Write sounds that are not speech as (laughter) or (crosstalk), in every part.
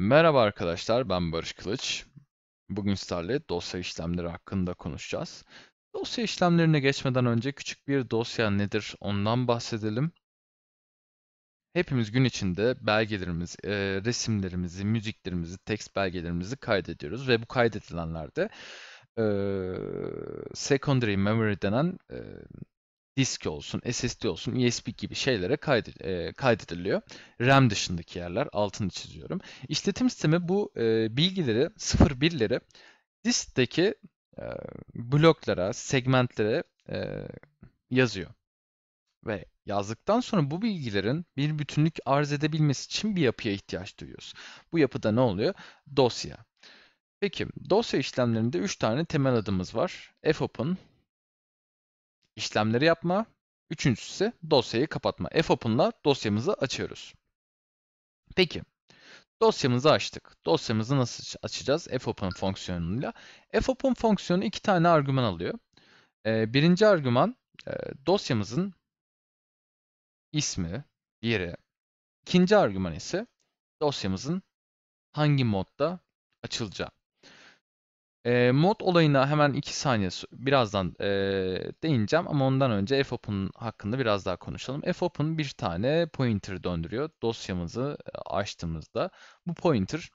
Merhaba arkadaşlar, ben Barış Kılıç. Bugün sizlerle dosya işlemleri hakkında konuşacağız. Dosya işlemlerine geçmeden önce küçük bir dosya nedir ondan bahsedelim. Hepimiz gün içinde belgelerimizi, e, resimlerimizi, müziklerimizi, tekst belgelerimizi kaydediyoruz ve bu kaydedilenlerde e, secondary memory denen e, disk olsun, SSD olsun, USB gibi şeylere e, kaydediliyor. RAM dışındaki yerler altını çiziyorum. İşletim sistemi bu e, bilgileri, 0-1'leri diskteki e, bloklara, segmentlere yazıyor. Ve yazdıktan sonra bu bilgilerin bir bütünlük arz edebilmesi için bir yapıya ihtiyaç duyuyoruz. Bu yapıda ne oluyor? Dosya. Peki dosya işlemlerinde 3 tane temel adımız var. fopen, işlemleri yapma. Üçüncüsü ise dosyayı kapatma. FOP'unla dosyamızı açıyoruz. Peki dosyamızı açtık. Dosyamızı nasıl açacağız? FOP'un fonksiyonuyla. FOP'un fonksiyonu iki tane argüman alıyor. Ee, birinci argüman e, dosyamızın ismi, yeri. İkinci argüman ise dosyamızın hangi modda açılacağı. E, mod olayına hemen iki saniye birazdan e, değineceğim ama ondan önce fopen hakkında biraz daha konuşalım. fopen bir tane pointer döndürüyor dosyamızı açtığımızda. Bu pointer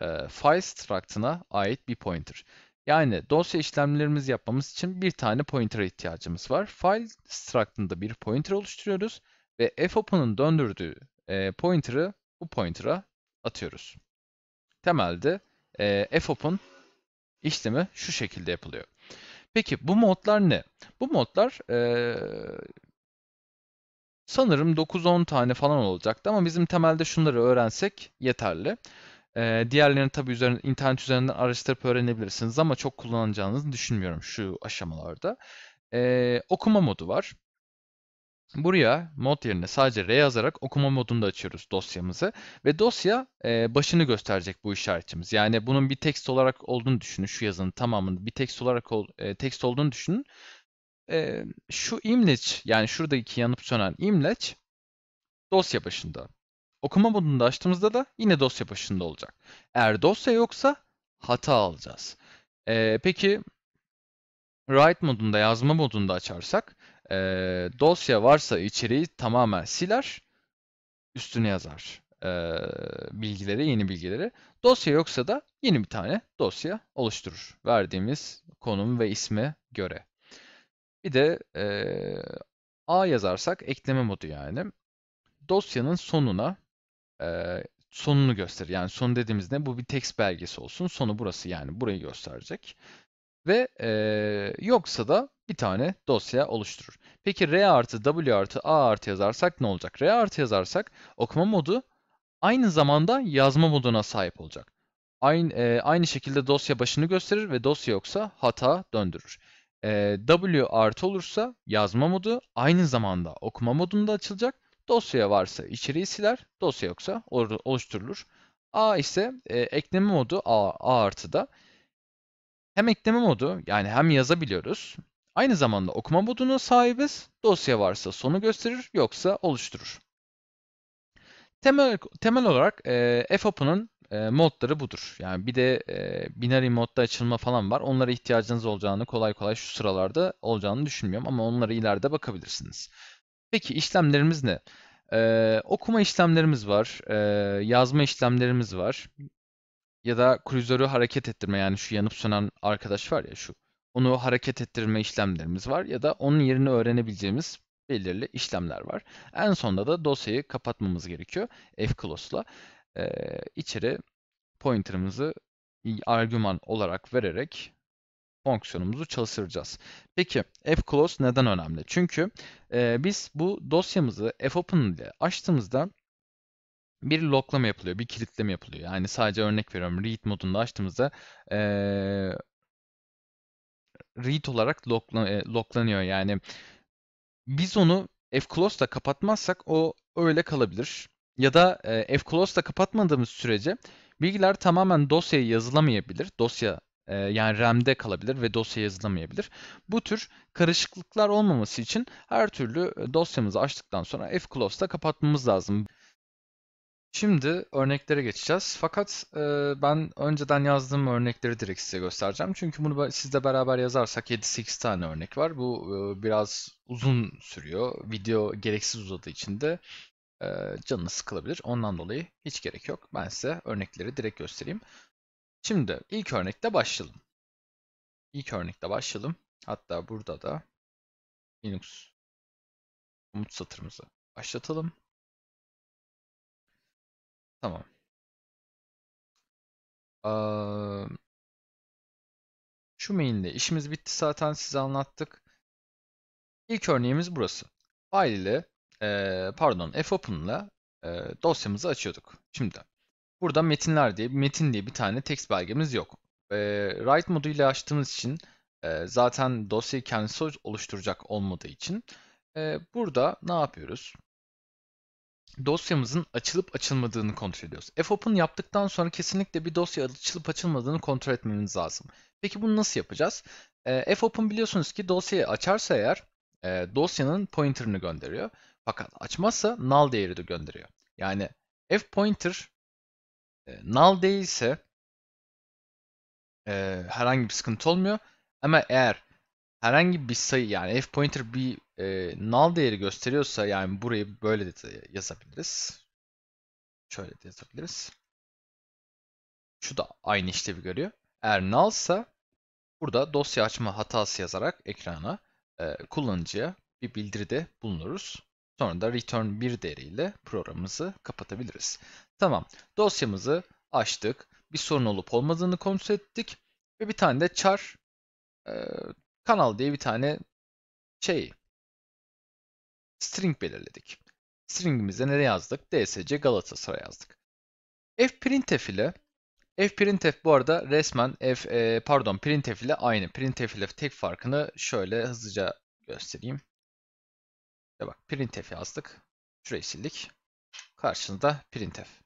e, file struct'ına ait bir pointer. Yani dosya işlemlerimizi yapmamız için bir tane pointer'a ihtiyacımız var. File struct'ında bir pointer oluşturuyoruz ve fopen'ın döndürdüğü e, pointer'ı bu pointer'a atıyoruz. Temelde e, fopen işlemi şu şekilde yapılıyor. Peki bu modlar ne? Bu modlar ee, sanırım 9-10 tane falan olacaktı ama bizim temelde şunları öğrensek yeterli. Ee, diğerlerini tabi üzerine, internet üzerinden araştırıp öğrenebilirsiniz ama çok kullanacağınızı düşünmüyorum şu aşamalarda. Ee, okuma modu var. Buraya mod yerine sadece R yazarak okuma modunda açıyoruz dosyamızı ve dosya e, başını gösterecek bu işaretçimiz. Yani bunun bir tekst olarak olduğunu düşünün. Şu yazının tamamının bir tekst olarak ol, e, tekst olduğunu düşünün. E, şu imleç yani şuradaki yanıp sönen imleç dosya başında. Okuma modunda açtığımızda da yine dosya başında olacak. Eğer dosya yoksa hata alacağız. E, peki write modunda yazma modunda açarsak e, dosya varsa içeriği tamamen siler, üstüne yazar e, bilgileri, yeni bilgileri. Dosya yoksa da yeni bir tane dosya oluşturur. Verdiğimiz konum ve isme göre. Bir de e, A yazarsak ekleme modu yani. Dosyanın sonuna e, sonunu gösterir. Yani son dediğimizde Bu bir text belgesi olsun. Sonu burası yani burayı gösterecek. Ve e, yoksa da bir tane dosya oluşturur. Peki R artı W artı A artı yazarsak ne olacak? R artı yazarsak okuma modu aynı zamanda yazma moduna sahip olacak. Aynı, e, aynı şekilde dosya başını gösterir ve dosya yoksa hata döndürür. E, w artı olursa yazma modu aynı zamanda okuma modunda açılacak. Dosya varsa içeriği siler, dosya yoksa oluşturulur. A ise e, ekleme modu A, A artı da hem ekleme modu yani hem yazabiliyoruz Aynı zamanda okuma moduna sahibiz. Dosya varsa sonu gösterir, yoksa oluşturur. Temel, temel olarak e, FOP'un e, modları budur. Yani bir de e, binary modda açılma falan var. Onlara ihtiyacınız olacağını kolay kolay şu sıralarda olacağını düşünmüyorum ama onlara ileride bakabilirsiniz. Peki işlemlerimiz ne? E, okuma işlemlerimiz var, e, yazma işlemlerimiz var. Ya da kruzörü hareket ettirme yani şu yanıp sönen arkadaş var ya şu onu hareket ettirme işlemlerimiz var ya da onun yerini öğrenebileceğimiz belirli işlemler var. En sonunda da dosyayı kapatmamız gerekiyor fclose'la. Ee, içeri pointer'ımızı argüman olarak vererek fonksiyonumuzu çalıştıracağız. Peki fclose neden önemli? Çünkü e, biz bu dosyamızı fopen ile açtığımızda bir loklama yapılıyor, bir kilitleme yapılıyor. Yani sadece örnek veriyorum read modunda açtığımızda e, read olarak lockla, e, locklanıyor. Yani biz onu fclose da kapatmazsak o öyle kalabilir. Ya da e, fclose da kapatmadığımız sürece bilgiler tamamen dosyaya yazılamayabilir. Dosya e, yani RAM'de kalabilir ve dosya yazılamayabilir. Bu tür karışıklıklar olmaması için her türlü e, dosyamızı açtıktan sonra fclose da kapatmamız lazım. Şimdi örneklere geçeceğiz. Fakat e, ben önceden yazdığım örnekleri direkt size göstereceğim. Çünkü bunu sizle beraber yazarsak 7-8 tane örnek var. Bu e, biraz uzun sürüyor. Video gereksiz uzadığı için de e, canını sıkılabilir. Ondan dolayı hiç gerek yok. Ben size örnekleri direkt göstereyim. Şimdi ilk örnekte başlayalım. İlk örnekte başlayalım. Hatta burada da Linux umut satırımızı başlatalım. Tamam. Ee, şu mailde işimiz bitti zaten size anlattık. İlk örneğimiz burası. File ile e, pardon fopen ile e, dosyamızı açıyorduk. Şimdi burada metinler diye metin diye bir tane text belgemiz yok. E, write ile açtığımız için e, zaten dosyayı kendisi oluşturacak olmadığı için e, burada ne yapıyoruz? dosyamızın açılıp açılmadığını kontrol ediyoruz. FOP'un yaptıktan sonra kesinlikle bir dosya açılıp açılmadığını kontrol etmemiz lazım. Peki bunu nasıl yapacağız? E, ee, FOP'un biliyorsunuz ki dosyayı açarsa eğer e, dosyanın pointer'ını gönderiyor. Fakat açmazsa null değeri de gönderiyor. Yani f pointer e, null değilse e, herhangi bir sıkıntı olmuyor. Ama eğer herhangi bir sayı yani f pointer bir e, null değeri gösteriyorsa yani burayı böyle de yazabiliriz. Şöyle de yazabiliriz. Şu da aynı işlevi görüyor. Eğer nullsa burada dosya açma hatası yazarak ekrana e, kullanıcıya bir bildiride bulunuruz. Sonra da return 1 değeriyle programımızı kapatabiliriz. Tamam. Dosyamızı açtık. Bir sorun olup olmadığını kontrol ettik. Ve bir tane de char e, kanal diye bir tane şey string belirledik. Stringimize nereye yazdık? DSC Galatasaray yazdık. fprintf ile fprintf bu arada resmen f e, pardon printf ile aynı. Printf ile tek farkını şöyle hızlıca göstereyim. Ya bak printf yazdık. Şurayı sildik. Karşınızda printf.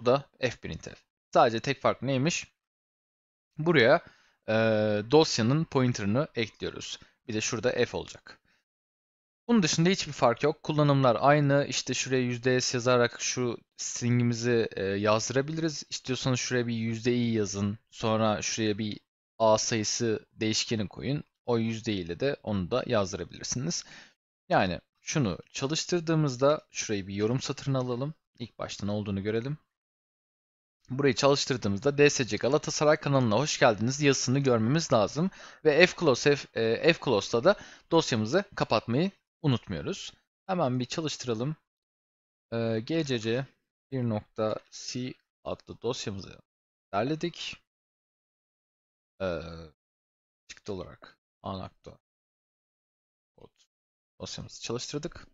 Bu da fprintf. Sadece tek fark neymiş? Buraya e, dosyanın pointer'ını ekliyoruz. Bir de şurada f olacak. Bunun dışında hiçbir fark yok. Kullanımlar aynı. İşte şuraya %s yazarak şu stringimizi e, yazdırabiliriz. İstiyorsanız şuraya bir %i yazın. Sonra şuraya bir a sayısı değişkeni koyun. O %i ile de onu da yazdırabilirsiniz. Yani şunu çalıştırdığımızda şurayı bir yorum satırına alalım. İlk başta ne olduğunu görelim burayı çalıştırdığımızda DSC Galatasaray kanalına hoş geldiniz yazısını görmemiz lazım. Ve Fclose, Fclose'da e, da dosyamızı kapatmayı unutmuyoruz. Hemen bir çalıştıralım. Ee, gcc 1.c adlı dosyamızı derledik. Ee, çıktı olarak anakta dosyamızı çalıştırdık.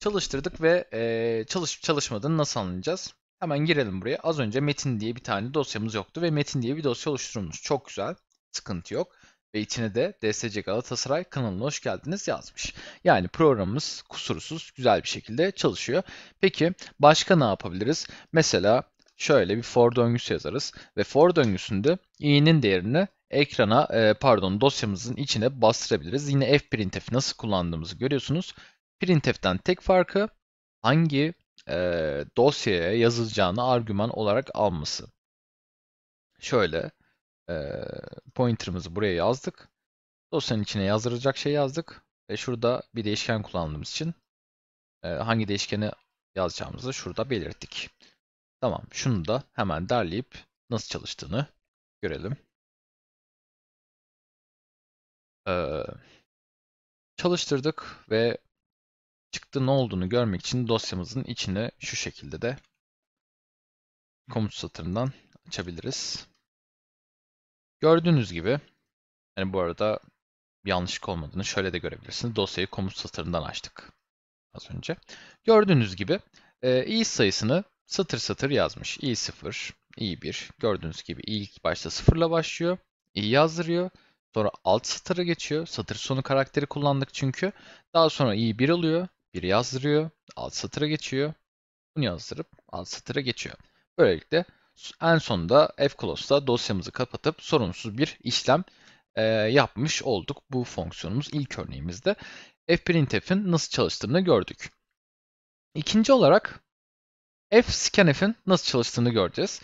Çalıştırdık ve e, çalışıp çalışmadığını nasıl anlayacağız? Hemen girelim buraya. Az önce metin diye bir tane dosyamız yoktu ve metin diye bir dosya oluşturulmuş. Çok güzel. Sıkıntı yok. Ve içine de DSC Galatasaray kanalına hoş geldiniz yazmış. Yani programımız kusursuz, güzel bir şekilde çalışıyor. Peki başka ne yapabiliriz? Mesela şöyle bir for döngüsü yazarız ve for döngüsünde i'nin değerini ekrana e, pardon dosyamızın içine bastırabiliriz. Yine fprintf'i nasıl kullandığımızı görüyorsunuz. Printf'ten tek farkı hangi e, dosyaya yazılacağını argüman olarak alması. Şöyle e, pointer'ımızı buraya yazdık. Dosyanın içine yazdıracak şey yazdık. Ve şurada bir değişken kullandığımız için e, hangi değişkeni yazacağımızı şurada belirttik. Tamam şunu da hemen derleyip nasıl çalıştığını görelim. Ee, çalıştırdık ve çıktı ne olduğunu görmek için dosyamızın içine şu şekilde de komut satırından açabiliriz. Gördüğünüz gibi yani bu arada bir yanlışlık olmadığını şöyle de görebilirsiniz. Dosyayı komut satırından açtık az önce. Gördüğünüz gibi e, i sayısını satır satır yazmış. i0, I'yi 1 gördüğünüz gibi ilk başta sıfırla başlıyor. i yazdırıyor. Sonra alt satıra geçiyor. Satır sonu karakteri kullandık çünkü. Daha sonra I'yi 1 alıyor. Biri yazdırıyor, alt satıra geçiyor. Bunu yazdırıp alt satıra geçiyor. Böylelikle en sonunda fclose'da dosyamızı kapatıp sorunsuz bir işlem e, yapmış olduk. Bu fonksiyonumuz ilk örneğimizde fprintf'in nasıl çalıştığını gördük. İkinci olarak fscanf'in nasıl çalıştığını göreceğiz.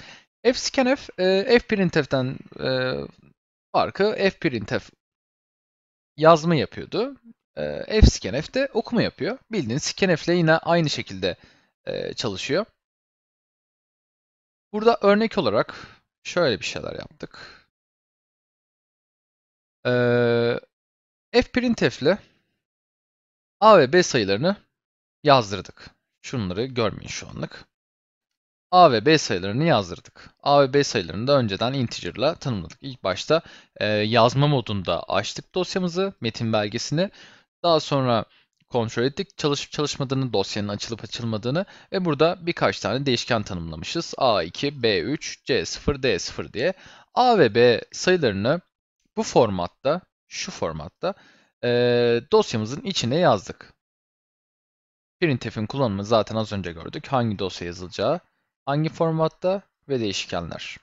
fscanf e, fprintf'den e, farkı fprintf yazma yapıyordu e, ee, fscanf de okuma yapıyor. Bildiğiniz scanf ile yine aynı şekilde e, çalışıyor. Burada örnek olarak şöyle bir şeyler yaptık. E, ee, fprintf ile a ve b sayılarını yazdırdık. Şunları görmeyin şu anlık. A ve B sayılarını yazdırdık. A ve B sayılarını da önceden integer ile tanımladık. İlk başta e, yazma modunda açtık dosyamızı, metin belgesini. Daha sonra kontrol ettik. Çalışıp çalışmadığını, dosyanın açılıp açılmadığını ve burada birkaç tane değişken tanımlamışız. A2, B3, C0, D0 diye. A ve B sayılarını bu formatta, şu formatta e, dosyamızın içine yazdık. Printf'in kullanımı zaten az önce gördük. Hangi dosya yazılacağı, hangi formatta ve değişkenler.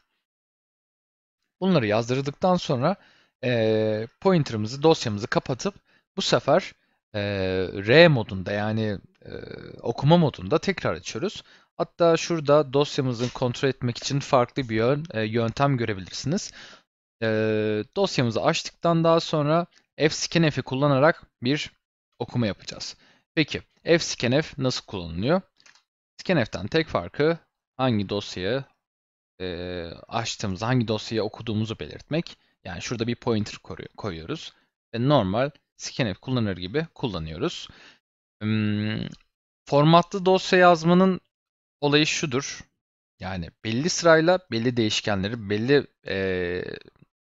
Bunları yazdırdıktan sonra e, pointer'ımızı, dosyamızı kapatıp bu sefer e, R modunda yani e, okuma modunda tekrar açıyoruz. Hatta şurada dosyamızın kontrol etmek için farklı bir yön, e, yöntem görebilirsiniz. E, dosyamızı açtıktan daha sonra fscanf'i kullanarak bir okuma yapacağız. Peki fscanf nasıl kullanılıyor? Scanf'ten tek farkı hangi dosyayı e, açtığımızda hangi dosyayı okuduğumuzu belirtmek. Yani şurada bir pointer koyuyoruz. Ve normal scanf kullanır gibi kullanıyoruz. Hmm, formatlı dosya yazmanın olayı şudur. Yani belli sırayla belli değişkenleri, belli e,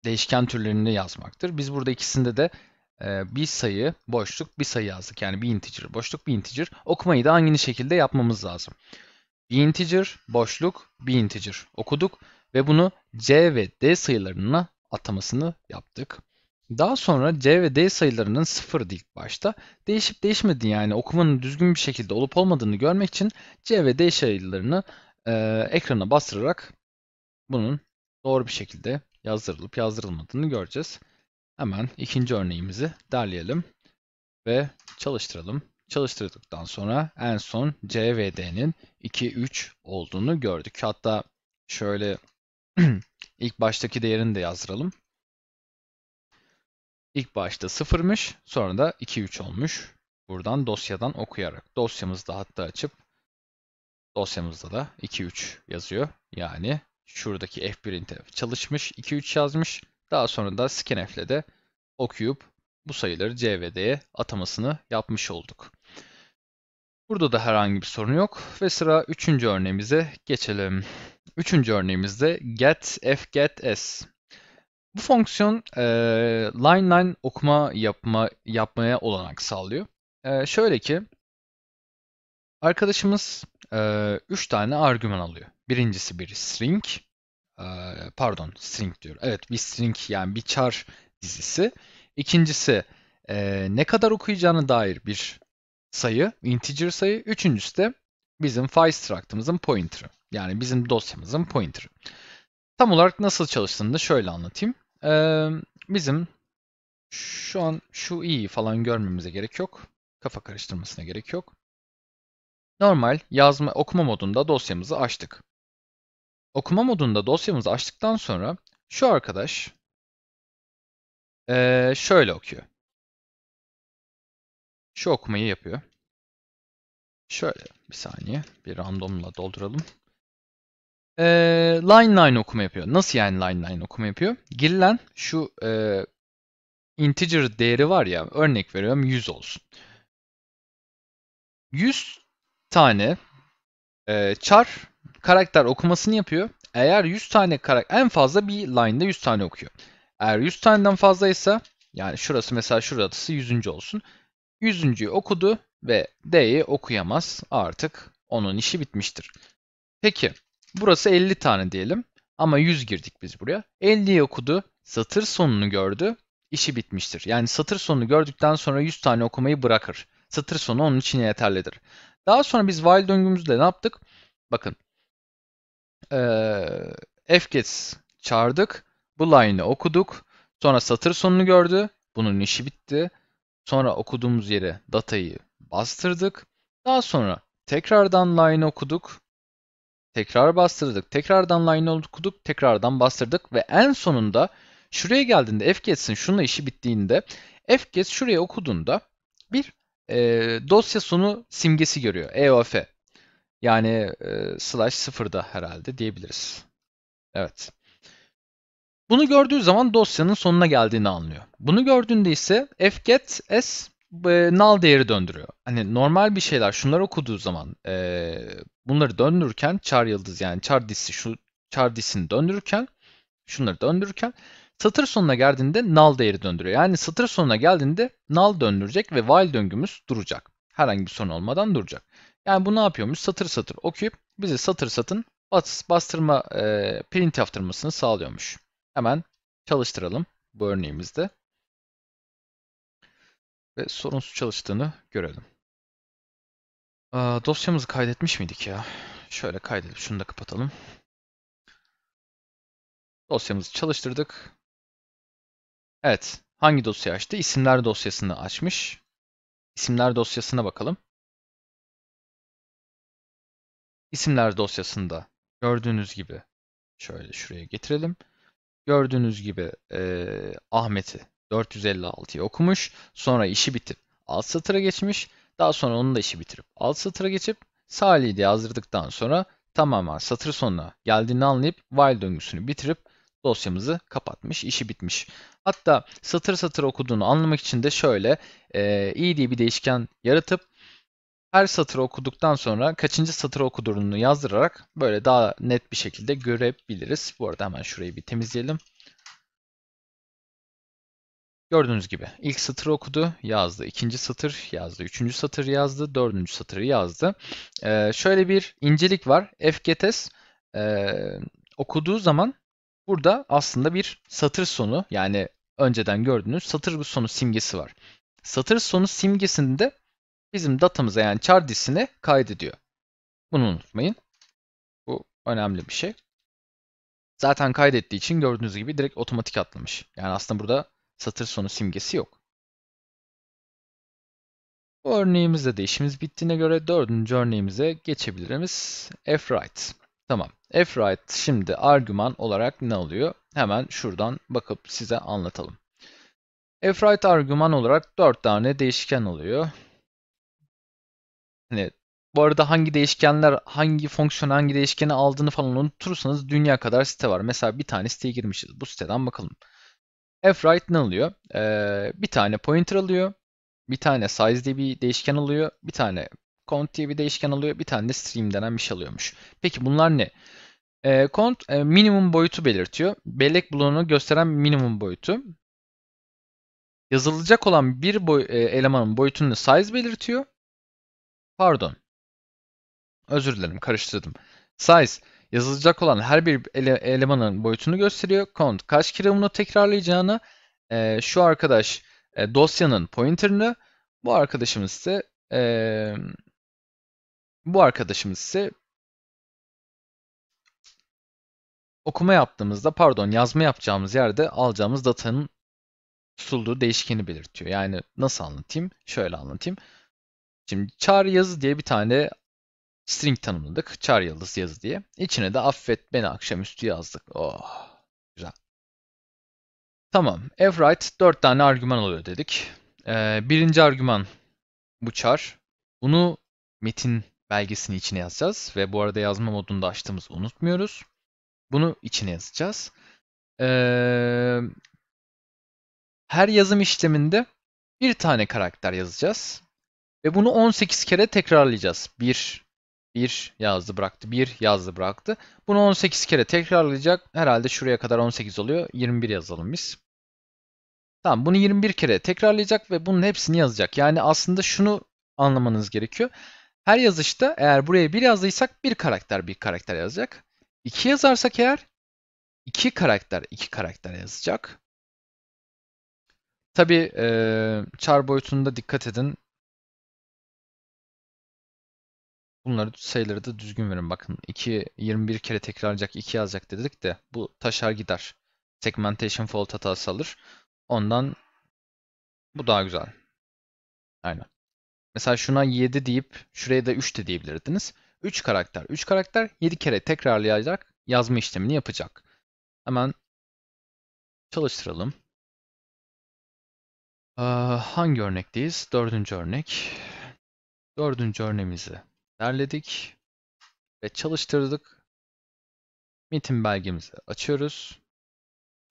değişken türlerini yazmaktır. Biz burada ikisinde de e, bir sayı boşluk bir sayı yazdık. Yani bir integer boşluk bir integer. Okumayı da aynı şekilde yapmamız lazım. Bir integer boşluk bir integer okuduk ve bunu C ve D sayılarına atamasını yaptık. Daha sonra C ve D sayılarının sıfırdı ilk başta. Değişip değişmedi yani okumanın düzgün bir şekilde olup olmadığını görmek için C ve D sayılarını e, ekrana bastırarak bunun doğru bir şekilde yazdırılıp yazdırılmadığını göreceğiz. Hemen ikinci örneğimizi derleyelim ve çalıştıralım. Çalıştırdıktan sonra en son C ve D'nin 2-3 olduğunu gördük. Hatta şöyle (clears throat) ilk baştaki değerini de yazdıralım. İlk başta sıfırmış sonra da 2-3 olmuş. Buradan dosyadan okuyarak dosyamızda hatta açıp dosyamızda da 2-3 yazıyor. Yani şuradaki F1 çalışmış 2-3 yazmış. Daha sonra da scanf'le de okuyup bu sayıları CVD'ye atamasını yapmış olduk. Burada da herhangi bir sorun yok ve sıra üçüncü örneğimize geçelim. Üçüncü örneğimizde get f get s. Bu fonksiyon e, line line okuma yapma yapmaya olanak sağlıyor. E, şöyle ki arkadaşımız 3 e, üç tane argüman alıyor. Birincisi bir string. E, pardon string diyor. Evet bir string yani bir char dizisi. İkincisi e, ne kadar okuyacağına dair bir sayı, integer sayı. Üçüncüsü de bizim file struct'ımızın pointer'ı. Yani bizim dosyamızın pointer'ı. Tam olarak nasıl çalıştığını da şöyle anlatayım. Ee, bizim şu an şu iyi falan görmemize gerek yok. Kafa karıştırmasına gerek yok. Normal yazma okuma modunda dosyamızı açtık. Okuma modunda dosyamızı açtıktan sonra şu arkadaş ee, şöyle okuyor. Şu okumayı yapıyor. Şöyle bir saniye bir randomla dolduralım e, line line okuma yapıyor. Nasıl yani line line okuma yapıyor? Girilen şu e, integer değeri var ya örnek veriyorum 100 olsun. 100 tane e, çar karakter okumasını yapıyor. Eğer 100 tane karakter en fazla bir line'da 100 tane okuyor. Eğer 100 taneden fazlaysa yani şurası mesela şurası 100. olsun. 100. okudu ve D'yi okuyamaz. Artık onun işi bitmiştir. Peki Burası 50 tane diyelim. Ama 100 girdik biz buraya. 50'yi okudu. Satır sonunu gördü. işi bitmiştir. Yani satır sonunu gördükten sonra 100 tane okumayı bırakır. Satır sonu onun için yeterlidir. Daha sonra biz while döngümüzde ne yaptık? Bakın. Ee, fgets çağırdık. Bu line'ı okuduk. Sonra satır sonunu gördü. Bunun işi bitti. Sonra okuduğumuz yere datayı bastırdık. Daha sonra tekrardan line okuduk. Tekrar bastırdık. Tekrardan line okuduk. Tekrardan bastırdık. Ve en sonunda şuraya geldiğinde fcats'in şununla işi bittiğinde fcats şuraya okuduğunda bir e, dosya sonu simgesi görüyor. EOF. Yani e, slash sıfırda herhalde diyebiliriz. Evet. Bunu gördüğü zaman dosyanın sonuna geldiğini anlıyor. Bunu gördüğünde ise fget s e, null değeri döndürüyor. Hani normal bir şeyler şunları okuduğu zaman e, bunları döndürürken çar yıldız yani çar disi şu çar disini döndürürken şunları döndürürken satır sonuna geldiğinde nal değeri döndürüyor. Yani satır sonuna geldiğinde nal döndürecek ve while döngümüz duracak. Herhangi bir sorun olmadan duracak. Yani bu ne yapıyormuş? Satır satır okuyup bize satır satın bas, bastırma e, print yaptırmasını sağlıyormuş. Hemen çalıştıralım bu örneğimizde ve sorunsuz çalıştığını görelim. dosyamızı kaydetmiş miydik ya? Şöyle kaydedip şunu da kapatalım. Dosyamızı çalıştırdık. Evet. Hangi dosyayı açtı? İsimler dosyasını açmış. İsimler dosyasına bakalım. İsimler dosyasında gördüğünüz gibi şöyle şuraya getirelim. Gördüğünüz gibi e, Ahmet'i 456'yı okumuş. Sonra işi bitip alt satıra geçmiş. Daha sonra onun da işi bitirip alt satıra geçip sağ lead'i yazdırdıktan sonra tamamen satır sonuna geldiğini anlayıp while döngüsünü bitirip dosyamızı kapatmış, işi bitmiş. Hatta satır satır okuduğunu anlamak için de şöyle e, i diye bir değişken yaratıp her satırı okuduktan sonra kaçıncı satır okuduğunu yazdırarak böyle daha net bir şekilde görebiliriz. Bu arada hemen şurayı bir temizleyelim. Gördüğünüz gibi ilk satırı okudu, yazdı. ikinci satır yazdı. Üçüncü satır yazdı. Dördüncü satırı yazdı. Ee, şöyle bir incelik var. fgtest e, okuduğu zaman burada aslında bir satır sonu yani önceden gördüğünüz satır sonu simgesi var. Satır sonu simgesinde bizim datamıza yani char disine kaydediyor. Bunu unutmayın. Bu önemli bir şey. Zaten kaydettiği için gördüğünüz gibi direkt otomatik atlamış. Yani aslında burada satır sonu simgesi yok. Bu örneğimizde de işimiz bittiğine göre dördüncü örneğimize geçebiliriz. F fWrite. Tamam. F fWrite şimdi argüman olarak ne alıyor? Hemen şuradan bakıp size anlatalım. F fWrite argüman olarak dört tane değişken alıyor. Hani bu arada hangi değişkenler, hangi fonksiyon hangi değişkeni aldığını falan unutursanız dünya kadar site var. Mesela bir tane siteye girmişiz. Bu siteden bakalım. F-right ne alıyor? Ee, bir tane pointer alıyor. Bir tane size diye bir değişken alıyor. Bir tane count diye bir değişken alıyor. Bir tane de stream denen bir şey alıyormuş. Peki bunlar ne? E, count e, minimum boyutu belirtiyor. Bellek bloğunu gösteren minimum boyutu. Yazılacak olan bir boy, e, elemanın boyutunu size belirtiyor. Pardon. Özür dilerim karıştırdım. Size yazılacak olan her bir ele, elemanın boyutunu gösteriyor. Count kaç kere bunu tekrarlayacağını, e, şu arkadaş e, dosyanın pointer'ını, bu arkadaşımız ise e, bu arkadaşımız ise okuma yaptığımızda pardon yazma yapacağımız yerde alacağımız datanın tutulduğu değişkeni belirtiyor. Yani nasıl anlatayım? Şöyle anlatayım. Şimdi çağrı yazı diye bir tane String tanımladık. Çar yıldız yazı diye. İçine de affet beni akşamüstü yazdık. Oh. Güzel. Tamam. Evwrite 4 tane argüman oluyor dedik. Ee, birinci argüman bu çar. Bunu metin belgesini içine yazacağız. Ve bu arada yazma modunda açtığımızı unutmuyoruz. Bunu içine yazacağız. Ee, her yazım işleminde bir tane karakter yazacağız. Ve bunu 18 kere tekrarlayacağız. 1, 1 yazdı bıraktı. 1 yazdı bıraktı. Bunu 18 kere tekrarlayacak. Herhalde şuraya kadar 18 oluyor. 21 yazalım biz. Tamam bunu 21 kere tekrarlayacak ve bunun hepsini yazacak. Yani aslında şunu anlamanız gerekiyor. Her yazışta eğer buraya 1 yazdıysak bir karakter bir karakter yazacak. 2 yazarsak eğer 2 karakter 2 karakter yazacak. Tabi e, çar boyutunda dikkat edin. Bunları sayıları da düzgün verin. Bakın 2 21 kere tekrarlayacak 2 yazacak dedik de bu taşar gider. Segmentation fault hatası alır. Ondan bu daha güzel. Aynen. Mesela şuna 7 deyip şuraya da 3 de diyebilirdiniz. 3 karakter. 3 karakter 7 kere tekrarlayacak yazma işlemini yapacak. Hemen çalıştıralım. Ee, hangi örnekteyiz? 4. örnek. 4. örneğimizi derledik ve çalıştırdık. Meeting belgemizi açıyoruz.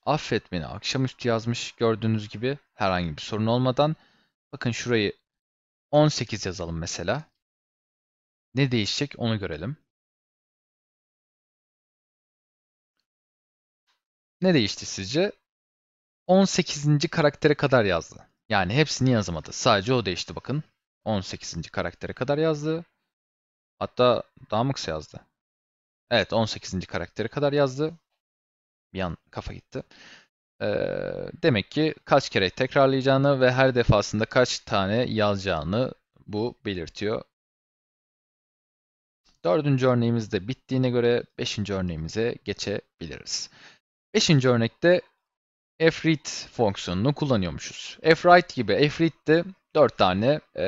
Affet beni akşamüstü yazmış gördüğünüz gibi herhangi bir sorun olmadan. Bakın şurayı 18 yazalım mesela. Ne değişecek onu görelim. Ne değişti sizce? 18. karaktere kadar yazdı. Yani hepsini yazamadı. Sadece o değişti bakın. 18. karaktere kadar yazdı. Hatta daha mı kısa yazdı? Evet 18. karakteri kadar yazdı. Bir an kafa gitti. Ee, demek ki kaç kere tekrarlayacağını ve her defasında kaç tane yazacağını bu belirtiyor. Dördüncü örneğimiz de bittiğine göre beşinci örneğimize geçebiliriz. Beşinci örnekte fwrite fonksiyonunu kullanıyormuşuz. fwrite gibi de dört tane e,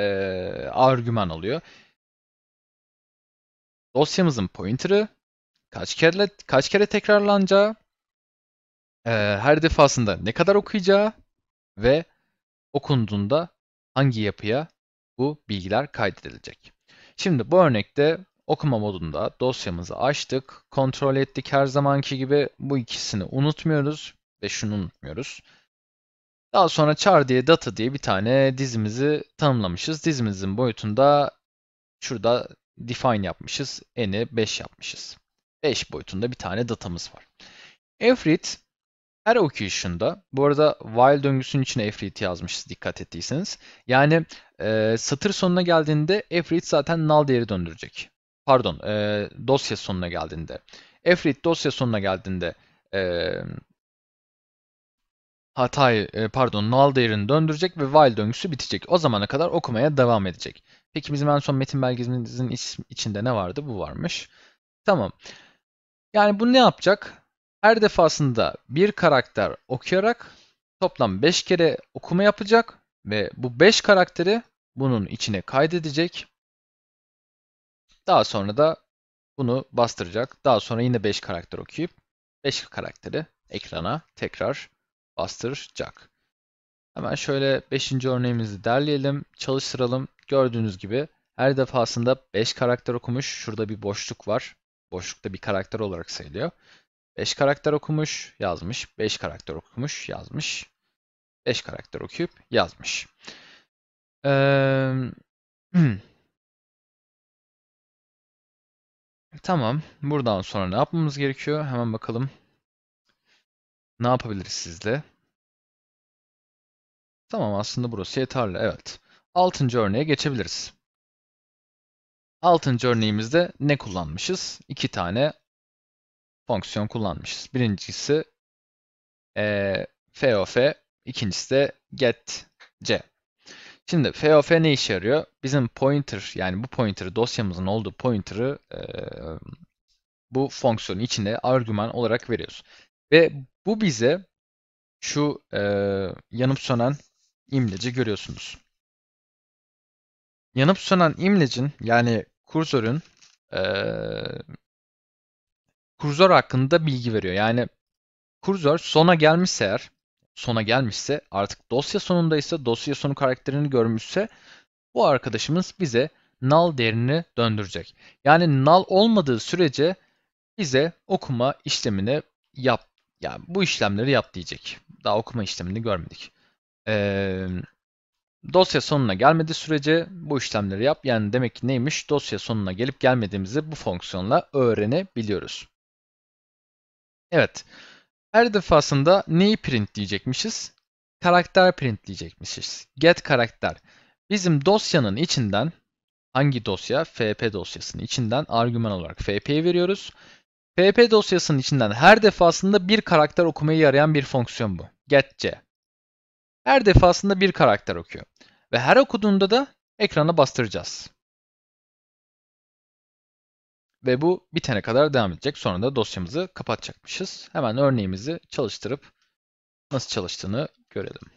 argüman alıyor dosyamızın pointer'ı, kaç kere kaç kere tekrarlanacağı, e, her defasında ne kadar okuyacağı ve okunduğunda hangi yapıya bu bilgiler kaydedilecek. Şimdi bu örnekte okuma modunda dosyamızı açtık, kontrol ettik her zamanki gibi bu ikisini unutmuyoruz ve şunu unutmuyoruz. Daha sonra char diye data diye bir tane dizimizi tanımlamışız. Dizimizin boyutunda şurada define yapmışız. N'i 5 yapmışız. 5 boyutunda bir tane datamız var. Efrit her occupation'da, bu arada while döngüsünün içine efrit yazmışız dikkat ettiyseniz. Yani e, satır sonuna geldiğinde efrit zaten null değeri döndürecek. Pardon, e, dosya sonuna geldiğinde. Efrit dosya sonuna geldiğinde e, hatayı, e, pardon null değerini döndürecek ve while döngüsü bitecek. O zamana kadar okumaya devam edecek. Peki bizim en son metin belgemizin isim içinde ne vardı? Bu varmış. Tamam. Yani bu ne yapacak? Her defasında bir karakter okuyarak toplam 5 kere okuma yapacak ve bu 5 karakteri bunun içine kaydedecek. Daha sonra da bunu bastıracak. Daha sonra yine 5 karakter okuyup 5 karakteri ekrana tekrar bastıracak. Hemen şöyle 5. örneğimizi derleyelim, çalıştıralım. Gördüğünüz gibi her defasında 5 karakter okumuş. Şurada bir boşluk var. Boşlukta bir karakter olarak sayılıyor. 5 karakter okumuş, yazmış. 5 karakter okumuş, yazmış. 5 karakter okuyup yazmış. Ee, (clears throat) tamam. Buradan sonra ne yapmamız gerekiyor? Hemen bakalım. Ne yapabiliriz sizle? Tamam aslında burası yeterli. Evet. Altıncı örneğe geçebiliriz. Altıncı örneğimizde ne kullanmışız? İki tane fonksiyon kullanmışız. Birincisi e, FOF, ikincisi de getC. Şimdi FOF ne işe yarıyor? Bizim pointer yani bu pointer'ı dosyamızın olduğu pointer'ı e, bu fonksiyonun içinde argüman olarak veriyoruz. Ve bu bize şu e, yanıp sönen imleci görüyorsunuz. Yanıp sönen imlecin yani kursörün ee, kursör hakkında bilgi veriyor. Yani kursör sona gelmişse eğer sona gelmişse artık dosya sonundaysa, dosya sonu karakterini görmüşse bu arkadaşımız bize null değerini döndürecek. Yani null olmadığı sürece bize okuma işlemini yap yani bu işlemleri yap diyecek. Daha okuma işlemini görmedik e, dosya sonuna gelmediği sürece bu işlemleri yap. Yani demek ki neymiş? Dosya sonuna gelip gelmediğimizi bu fonksiyonla öğrenebiliyoruz. Evet. Her defasında neyi printleyecekmişiz? Karakter printleyecekmişiz. Get karakter. Bizim dosyanın içinden hangi dosya? FP dosyasının içinden argüman olarak FP'yi veriyoruz. FP dosyasının içinden her defasında bir karakter okumaya yarayan bir fonksiyon bu. Get c. Her defasında bir karakter okuyor. Ve her okuduğunda da ekrana bastıracağız. Ve bu bitene kadar devam edecek. Sonra da dosyamızı kapatacakmışız. Hemen örneğimizi çalıştırıp nasıl çalıştığını görelim.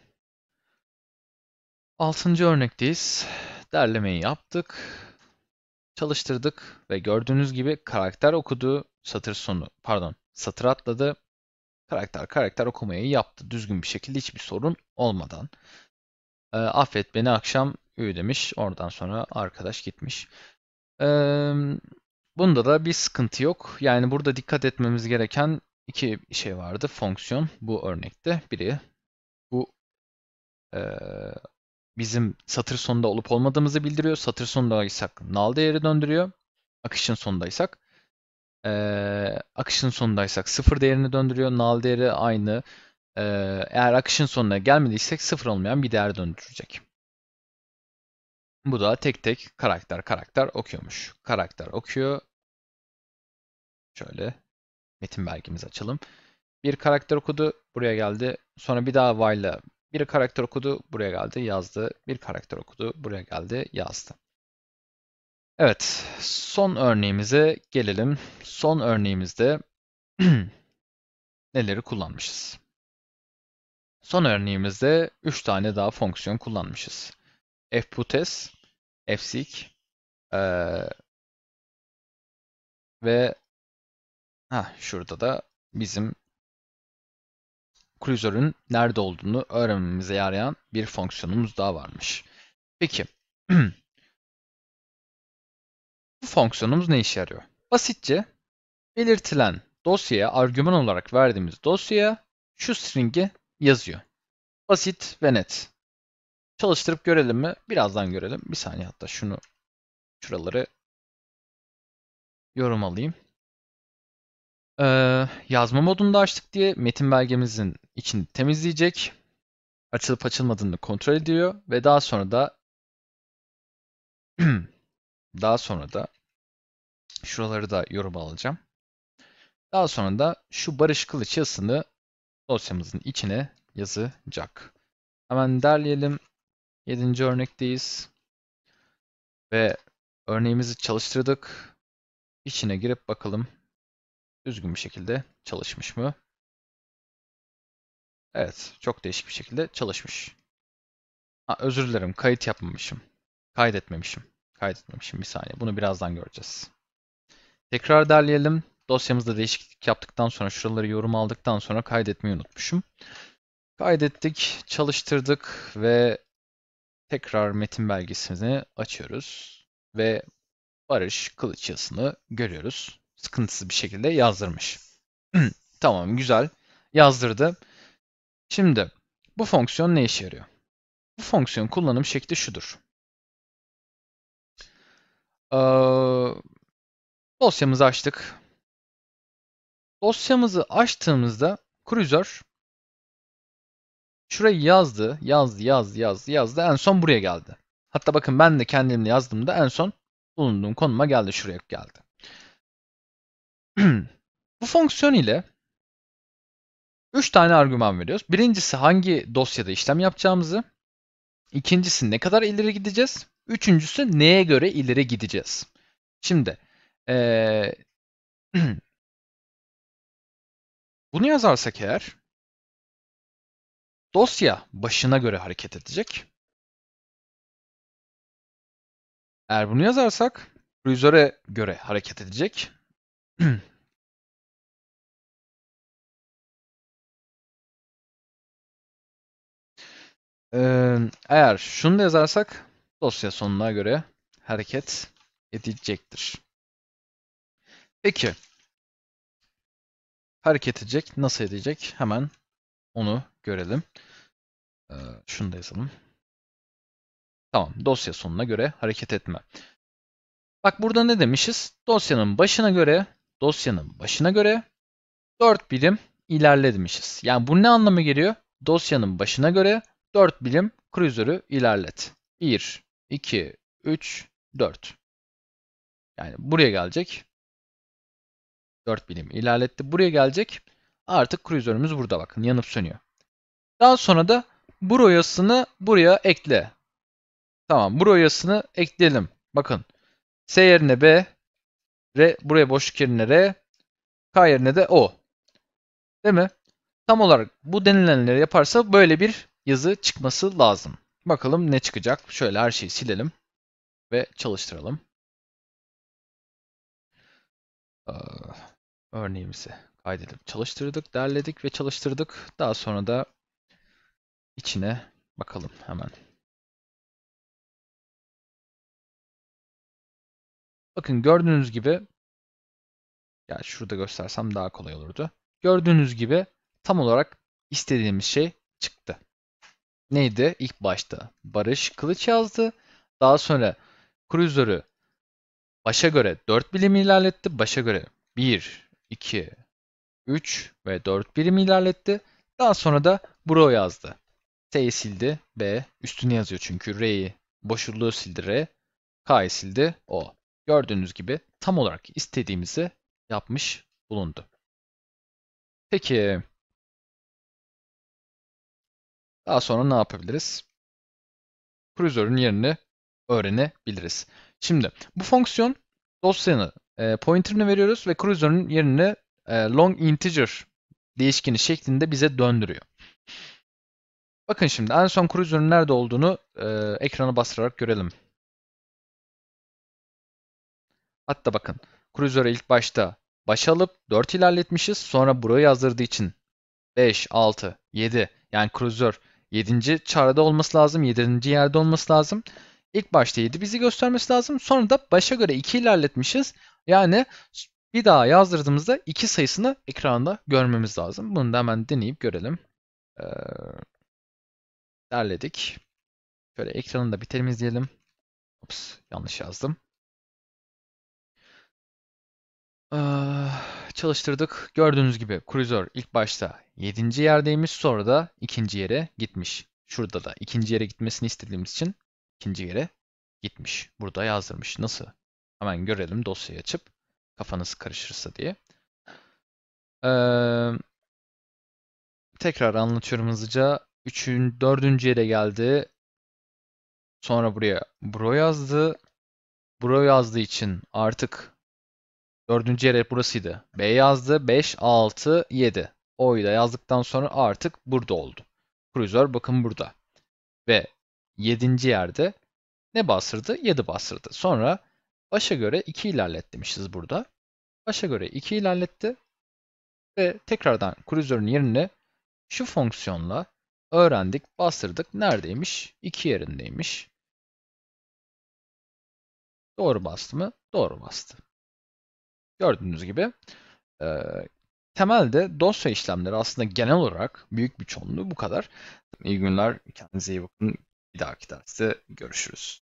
Altıncı örnekteyiz. Derlemeyi yaptık. Çalıştırdık ve gördüğünüz gibi karakter okudu, satır sonu, pardon, satır atladı karakter karakter okumayı yaptı. Düzgün bir şekilde hiçbir sorun olmadan. E, affet beni akşam ü demiş. Oradan sonra arkadaş gitmiş. E, bunda da bir sıkıntı yok. Yani burada dikkat etmemiz gereken iki şey vardı. Fonksiyon bu örnekte. Biri bu e, bizim satır sonunda olup olmadığımızı bildiriyor. Satır sonundaysak null değeri döndürüyor. Akışın sonundaysak e, akışın sonundaysak Sıfır değerini döndürüyor. Null değeri aynı. E, eğer akışın sonuna gelmediysek sıfır olmayan bir değer döndürecek. Bu da tek tek karakter karakter okuyormuş. Karakter okuyor. Şöyle metin belgimizi açalım. Bir karakter okudu, buraya geldi. Sonra bir daha while'la bir karakter okudu, buraya geldi, yazdı. Bir karakter okudu, buraya geldi, yazdı. Evet, son örneğimize gelelim. Son örneğimizde (clears throat) neleri kullanmışız? Son örneğimizde 3 tane daha fonksiyon kullanmışız. fputes, fseek ee, ve ha şurada da bizim klasörün nerede olduğunu öğrenmemize yarayan bir fonksiyonumuz daha varmış. Peki (clears throat) Bu fonksiyonumuz ne işe yarıyor? Basitçe belirtilen dosyaya argüman olarak verdiğimiz dosyaya şu string'i yazıyor. Basit ve net. Çalıştırıp görelim mi? Birazdan görelim. Bir saniye hatta şunu şuraları yorum alayım. Ee, yazma modunda açtık diye metin belgemizin içini temizleyecek. Açılıp açılmadığını kontrol ediyor ve daha sonra da (clears throat) Daha sonra da şuraları da yorum alacağım. Daha sonra da şu Barış Kılıç yazısını dosyamızın içine yazacak. Hemen derleyelim. 7. örnekteyiz. Ve örneğimizi çalıştırdık. İçine girip bakalım düzgün bir şekilde çalışmış mı? Evet, çok değişik bir şekilde çalışmış. Ha, özür dilerim, kayıt yapmamışım. Kaydetmemişim. Kaydetmemişim bir saniye. Bunu birazdan göreceğiz. Tekrar derleyelim. Dosyamızda değişiklik yaptıktan sonra şuraları yorum aldıktan sonra kaydetmeyi unutmuşum. Kaydettik, çalıştırdık ve tekrar metin belgesini açıyoruz ve Barış Kılıç yazısını görüyoruz. Sıkıntısız bir şekilde yazdırmış. (clears throat) tamam güzel yazdırdı. Şimdi bu fonksiyon ne işe yarıyor? Bu fonksiyon kullanım şekli şudur dosyamızı açtık. Dosyamızı açtığımızda Cruiser şurayı yazdı, yazdı, yazdı, yazdı, yazdı. En son buraya geldi. Hatta bakın ben de kendimle yazdığımda en son bulunduğum konuma geldi, şuraya geldi. (clears throat) Bu fonksiyon ile 3 tane argüman veriyoruz. Birincisi hangi dosyada işlem yapacağımızı. ikincisi ne kadar ileri gideceğiz. Üçüncüsü neye göre ileri gideceğiz? Şimdi ee, (clears throat) bunu yazarsak eğer dosya başına göre hareket edecek. Eğer bunu yazarsak rüzgara göre hareket edecek. (clears throat) Eğer şunu da yazarsak dosya sonuna göre hareket edecektir. Peki hareket edecek. Nasıl edecek? Hemen onu görelim. Ee, şunu da yazalım. Tamam. Dosya sonuna göre hareket etme. Bak burada ne demişiz? Dosyanın başına göre, dosyanın başına göre 4 birim ilerle demişiz. Yani bu ne anlamı geliyor? Dosyanın başına göre 4 birim cruiser'ı ilerlet. 1, 2, 3, 4. Yani buraya gelecek. 4 bilim ilerletti. Buraya gelecek. Artık kruzörümüz burada bakın yanıp sönüyor. Daha sonra da burayasını buraya ekle. Tamam burayasını ekleyelim. Bakın S yerine B, R, buraya boşluk yerine R, K yerine de O. Değil mi? Tam olarak bu denilenleri yaparsa böyle bir yazı çıkması lazım. Bakalım ne çıkacak. Şöyle her şeyi silelim ve çalıştıralım. Ee, örneğimizi kaydedip çalıştırdık, derledik ve çalıştırdık. Daha sonra da içine bakalım hemen. Bakın gördüğünüz gibi ya şurada göstersem daha kolay olurdu. Gördüğünüz gibi tam olarak istediğimiz şey çıktı neydi? ilk başta Barış Kılıç yazdı. Daha sonra Cruiser'ı başa göre 4 birim ilerletti. Başa göre 1, 2, 3 ve 4 birim ilerletti. Daha sonra da Bro yazdı. T'yi sildi. B üstünü yazıyor çünkü. R'yi boşluğu sildi. R. K'yi sildi. O. Gördüğünüz gibi tam olarak istediğimizi yapmış bulundu. Peki daha sonra ne yapabiliriz? Kursörün yerini öğrenebiliriz. Şimdi bu fonksiyon dosyanı e, pointer'ını veriyoruz ve kursörün yerini e, long integer değişkeni şeklinde bize döndürüyor. Bakın şimdi en son kursörün nerede olduğunu e, ekrana bastırarak görelim. Hatta bakın kursörü ilk başta başa alıp 4 ilerletmişiz. Sonra burayı yazdırdığı için 5, 6, 7 yani kursör 7. çağrıda olması lazım. 7. yerde olması lazım. İlk başta 7 bizi göstermesi lazım. Sonra da başa göre 2 ilerletmişiz. Yani bir daha yazdırdığımızda 2 sayısını ekranda görmemiz lazım. Bunu da hemen deneyip görelim. Ee, derledik. Şöyle ekranını da bir temizleyelim. Ops, yanlış yazdım. Ee, çalıştırdık. Gördüğünüz gibi Cruiser ilk başta 7. yerdeymiş sonra da 2. yere gitmiş. Şurada da 2. yere gitmesini istediğimiz için 2. yere gitmiş. Burada yazdırmış. Nasıl? Hemen görelim dosyayı açıp kafanız karışırsa diye. Ee, tekrar anlatıyorum hızlıca. 3. 4. yere geldi. Sonra buraya bro yazdı. Bro yazdığı için artık Dördüncü yer burasıydı. B yazdı. 5, 6, 7. O'yu da yazdıktan sonra artık burada oldu. Cruiser bakın burada. Ve yedinci yerde ne bastırdı? 7 bastırdı. Sonra başa göre 2 ilerlet demişiz burada. Başa göre 2 ilerletti. Ve tekrardan Cruiser'ın yerine şu fonksiyonla öğrendik, bastırdık. Neredeymiş? 2 yerindeymiş. Doğru bastı mı? Doğru bastı. Gördüğünüz gibi e, temelde dosya işlemleri aslında genel olarak büyük bir çoğunluğu bu kadar. İyi günler, kendinize iyi bakın. Bir dahaki derste görüşürüz.